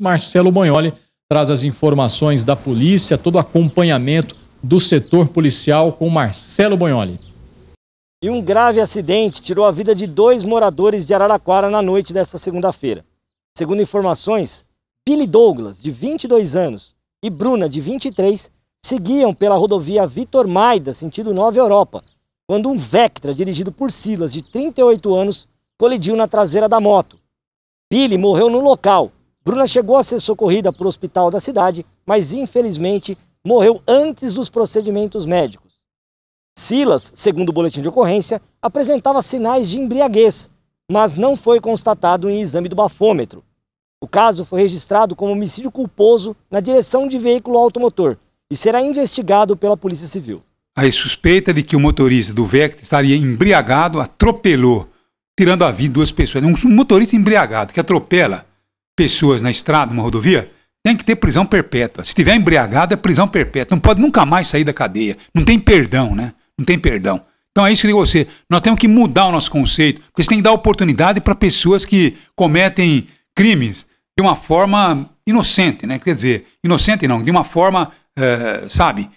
Marcelo Bonholi traz as informações da polícia, todo o acompanhamento do setor policial com Marcelo Bonholi. E um grave acidente tirou a vida de dois moradores de Araraquara na noite desta segunda-feira. Segundo informações, Billy Douglas, de 22 anos, e Bruna, de 23, seguiam pela rodovia Vitor Maida, sentido 9 Europa, quando um Vectra dirigido por Silas, de 38 anos, colidiu na traseira da moto. Billy morreu no local Bruna chegou a ser socorrida para o hospital da cidade, mas infelizmente morreu antes dos procedimentos médicos. Silas, segundo o boletim de ocorrência, apresentava sinais de embriaguez, mas não foi constatado em exame do bafômetro. O caso foi registrado como homicídio culposo na direção de veículo automotor e será investigado pela Polícia Civil. A suspeita de que o motorista do Vectra estaria embriagado atropelou, tirando a vida de duas pessoas. É um motorista embriagado que atropela pessoas na estrada, numa rodovia, tem que ter prisão perpétua. Se tiver embriagado, é prisão perpétua. Não pode nunca mais sair da cadeia. Não tem perdão, né? Não tem perdão. Então é isso que eu digo você. Nós temos que mudar o nosso conceito, porque você tem que dar oportunidade para pessoas que cometem crimes de uma forma inocente, né? Quer dizer, inocente não, de uma forma, eh, sabe?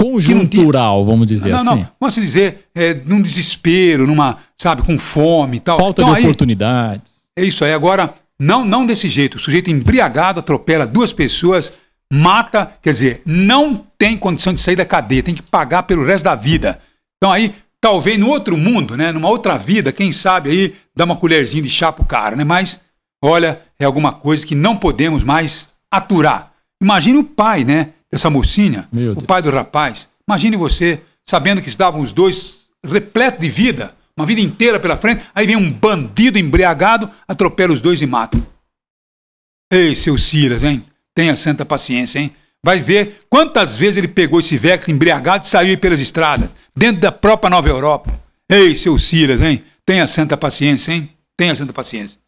Conjuntural, tinha... vamos dizer não, assim. Não, não, vamos dizer, é, num desespero, numa, sabe, com fome e tal. Falta então, de aí, oportunidades. É isso aí. Agora, não, não desse jeito. O sujeito embriagado atropela duas pessoas, mata, quer dizer, não tem condição de sair da cadeia, tem que pagar pelo resto da vida. Então aí, talvez no outro mundo, né, numa outra vida, quem sabe aí dá uma colherzinha de chá pro cara, né? Mas olha, é alguma coisa que não podemos mais aturar. Imagine o pai, né, dessa mocinha, o pai do rapaz. Imagine você sabendo que estavam os dois repletos de vida, uma vida inteira pela frente, aí vem um bandido embriagado, atropela os dois e mata. Ei, seu Silas, hein? Tenha santa paciência, hein? Vai ver quantas vezes ele pegou esse Vector embriagado e saiu pelas estradas, dentro da própria Nova Europa. Ei, seu Silas, hein? Tenha santa paciência, hein? Tenha santa paciência.